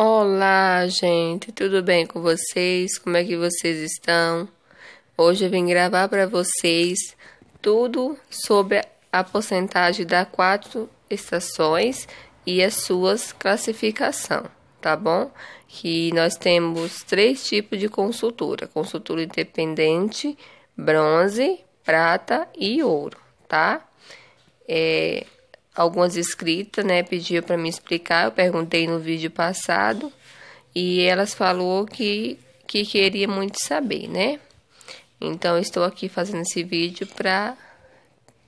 Olá, gente, tudo bem com vocês? Como é que vocês estão? Hoje eu vim gravar para vocês tudo sobre a porcentagem das quatro estações e as suas classificação, tá bom? Que nós temos três tipos de consultura: consultura independente, bronze, prata e ouro, tá? É, algumas escritas né, pediu para me explicar, eu perguntei no vídeo passado e elas falou que que queria muito saber, né? Então estou aqui fazendo esse vídeo para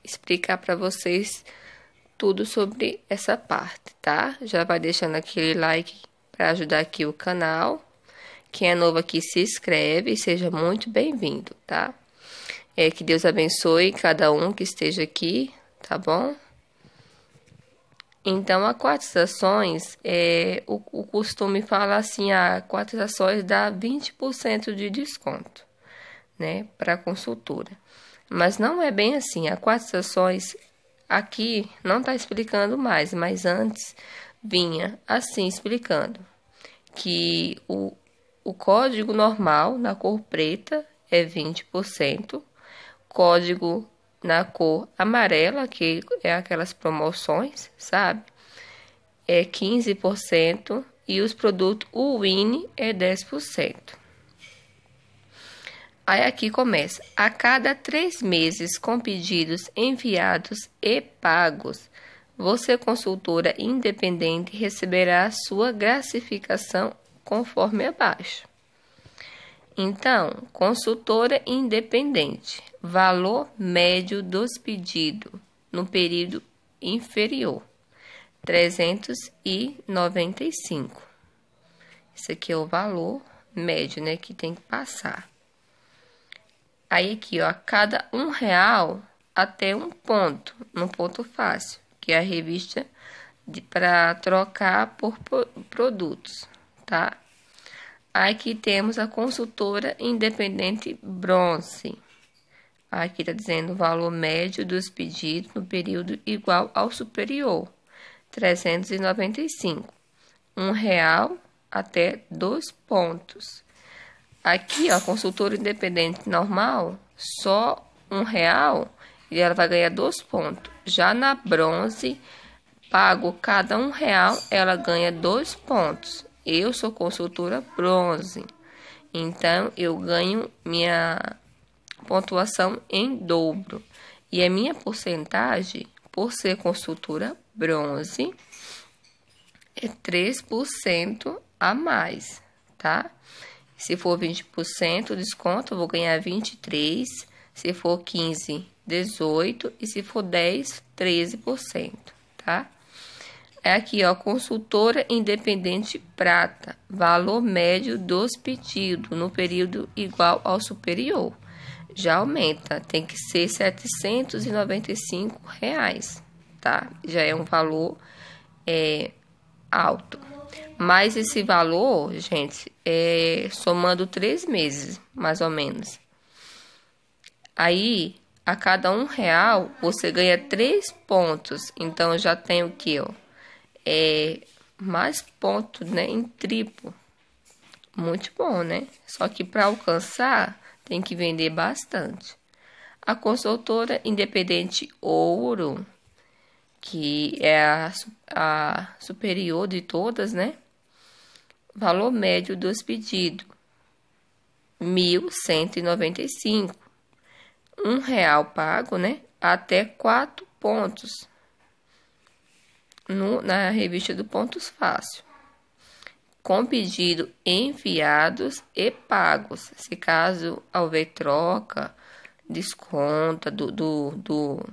explicar para vocês tudo sobre essa parte, tá? Já vai deixando aquele like para ajudar aqui o canal. Quem é novo aqui se inscreve e seja muito bem-vindo, tá? É que Deus abençoe cada um que esteja aqui, tá bom? Então, a quatro estações, é, o, o costume fala assim, a quatro estações dá 20% de desconto, né, para consultora. Mas não é bem assim, a quatro estações aqui não está explicando mais, mas antes vinha assim explicando que o, o código normal na cor preta é 20%, código na cor amarela, que é aquelas promoções, sabe? É 15% e os produtos Win é 10%. Aí aqui começa. A cada três meses com pedidos enviados e pagos, você, consultora independente, receberá sua gratificação conforme abaixo. Então, consultora independente, valor médio dos pedidos no período inferior, 395. Isso aqui é o valor médio, né, que tem que passar. Aí, aqui, ó, a cada um real até um ponto, no ponto fácil, que é a revista para trocar por produtos, tá? Aqui temos a consultora independente bronze. Aqui está dizendo o valor médio dos pedidos no período igual ao superior, 395. Um real até dois pontos. Aqui, ó, consultora independente normal, só um real e ela vai ganhar dois pontos. Já na bronze, pago cada um real, ela ganha dois pontos. Eu sou consultora bronze. Então eu ganho minha pontuação em dobro. E a minha porcentagem, por ser consultora bronze, é 3% a mais, tá? Se for 20% desconto, eu vou ganhar 23%. Se for 15%, 18%. E se for 10%, 13%, tá? É aqui, ó, consultora independente prata, valor médio dos pedidos no período igual ao superior. Já aumenta, tem que ser R$ 795, reais, tá? Já é um valor é, alto. Mas esse valor, gente, é somando três meses, mais ou menos. Aí, a cada um real, você ganha três pontos. Então, já tem o que, ó, é, mais pontos, né? Em triplo. Muito bom, né? Só que para alcançar, tem que vender bastante. A consultora independente Ouro, que é a, a superior de todas, né? Valor médio dos pedidos: R$ 1.195. Um real pago, né? Até quatro pontos no, na revista do Pontos Fácil, com pedido enviados e pagos. Se caso houver troca, desconta do, do, do,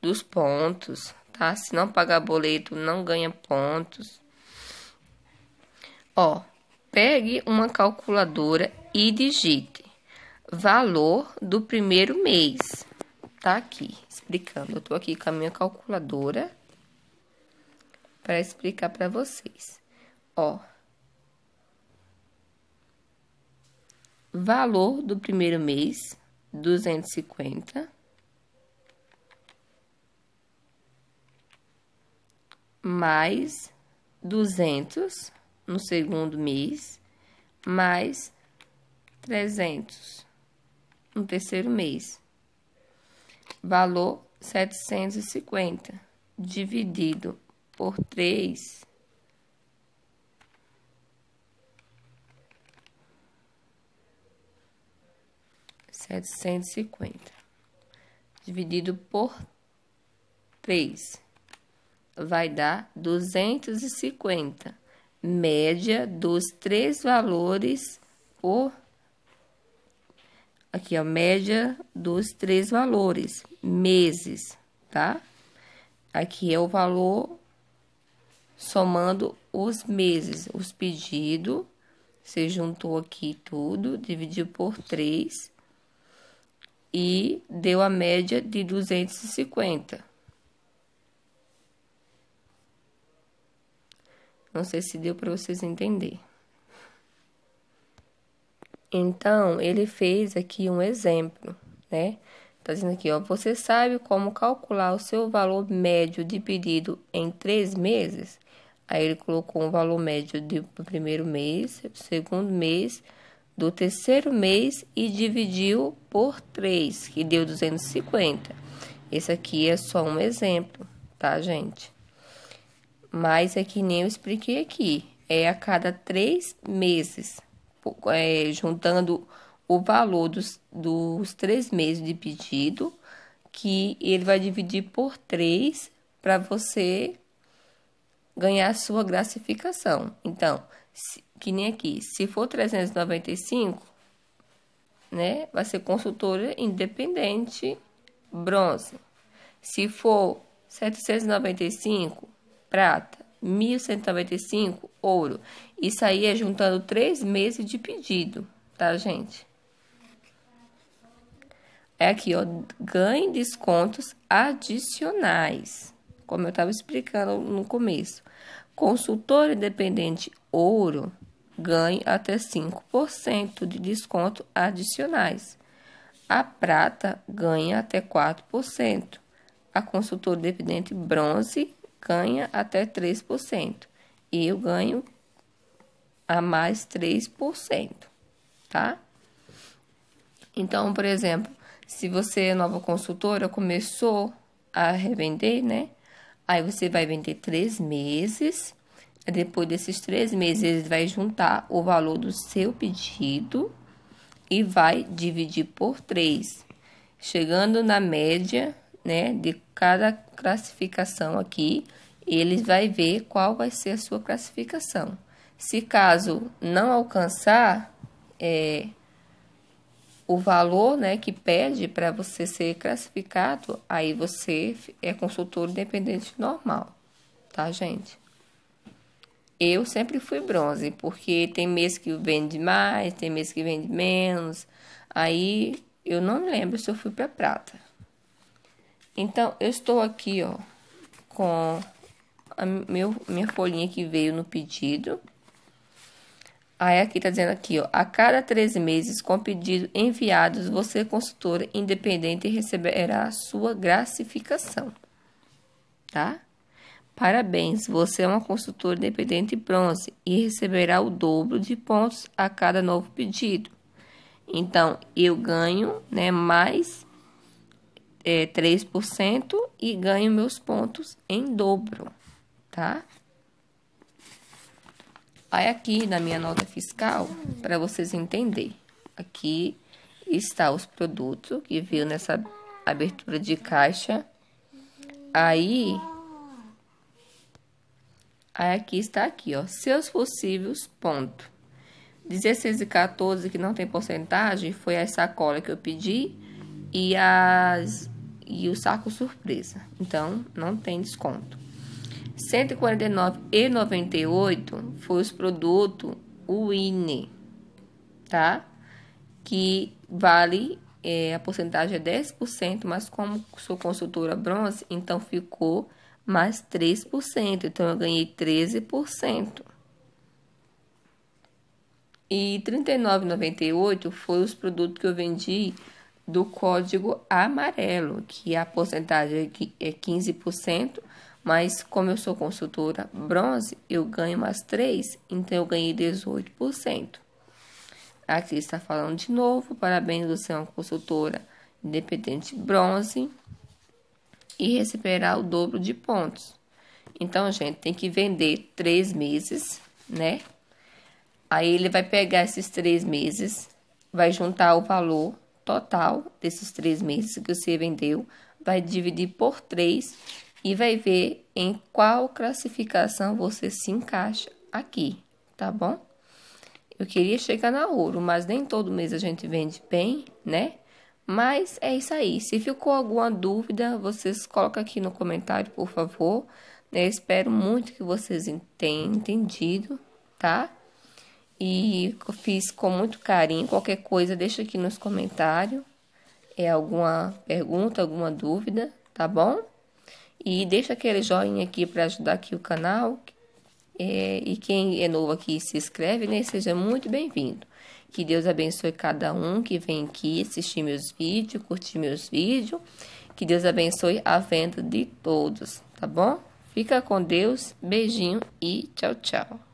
dos pontos, tá? Se não pagar boleto, não ganha pontos. Ó, pegue uma calculadora e digite valor do primeiro mês. Tá aqui explicando. Eu tô aqui com a minha calculadora para explicar para vocês. Ó. Valor do primeiro mês, 250. Mais 200 no segundo mês, mais 300 no terceiro mês. Valor 750 dividido por três. Setecentos e cinquenta dividido por três vai dar duzentos e cinquenta média dos três valores por aqui ó, média dos três valores meses, tá? Aqui é o valor somando os meses, os pedidos. Você juntou aqui tudo, dividiu por 3 e deu a média de 250. Não sei se deu para vocês entenderem. Então, ele fez aqui um exemplo, né? Está dizendo aqui, ó, você sabe como calcular o seu valor médio de pedido em três meses? Aí ele colocou um valor médio do primeiro mês, segundo mês, do terceiro mês e dividiu por 3, que deu 250. Esse aqui é só um exemplo, tá, gente? Mas é que nem eu expliquei aqui. É a cada três meses, é, juntando o valor dos, dos três meses de pedido, que ele vai dividir por três para você ganhar a sua gratificação. Então, se, que nem aqui, se for 395, né, vai ser consultora independente bronze. Se for 795, prata, 1195, ouro. Isso aí é juntando três meses de pedido, tá, gente? É aqui, ó, ganhe descontos adicionais, como eu estava explicando no começo. Consultor independente ouro ganhe até 5% de desconto adicionais. A prata ganha até 4%. A consultora independente bronze ganha até 3%. E eu ganho a mais 3%, tá? Então, por exemplo, se você é nova consultora, começou a revender, né? Aí você vai vender três meses. Depois desses três meses, ele vai juntar o valor do seu pedido e vai dividir por três, chegando na média, né, de cada classificação aqui. Ele vai ver qual vai ser a sua classificação. Se caso não alcançar, é, o valor né, que pede para você ser classificado, aí você é consultor independente normal, tá, gente? Eu sempre fui bronze, porque tem mês que vende mais, tem mês que vende menos. Aí eu não lembro se eu fui para prata. Então, eu estou aqui, ó, com a meu, minha folhinha que veio no pedido. Aí aqui tá dizendo aqui, ó, a cada três meses com pedidos enviados, você consultora independente receberá sua gratificação, tá? Parabéns, você é uma consultora independente bronze e receberá o dobro de pontos a cada novo pedido. Então, eu ganho né, mais é, eh, 3% e ganho meus pontos em dobro, tá? Vai aqui na minha nota fiscal para vocês entenderem. Aqui está os produtos que viu nessa abertura de caixa. Aí, aí aqui está aqui, ó, seus possíveis, ponto. 16 e 14 que não tem porcentagem foi a sacola que eu pedi e as e o saco surpresa. Então, não tem desconto. 149,98 foi os produtos UINE, tá? Que vale é, a porcentagem é 10%, mas como sou consultora bronze, então ficou mais 3%. Então, eu ganhei 13%. E R$ 39,98 foi os produtos que eu vendi do código amarelo, que a porcentagem é 15%, mas como eu sou consultora bronze, eu ganho mais 3, então eu ganhei 18%. Aqui está falando de novo, parabéns, você é uma consultora independente bronze e receberá o dobro de pontos. Então, gente, tem que vender três meses, né? Aí ele vai pegar esses três meses, vai juntar o valor total desses três meses que você vendeu, vai dividir por três e vai ver em qual classificação você se encaixa aqui, tá bom? Eu queria chegar na ouro, mas nem todo mês a gente vende bem, né? Mas é isso aí. Se ficou alguma dúvida, vocês colocam aqui no comentário, por favor. Eu espero muito que vocês tenham entendido, tá? E eu fiz com muito carinho. Qualquer coisa, deixa aqui nos comentários. É alguma pergunta, alguma dúvida, tá bom? E deixa aquele joinha aqui para ajudar aqui o canal. É, e quem é novo aqui se inscreve, né? Seja muito bem-vindo. Que Deus abençoe cada um que vem aqui assistir meus vídeos, curtir meus vídeos. Que Deus abençoe a venda de todos, tá bom? Fica com Deus, beijinho e tchau, tchau.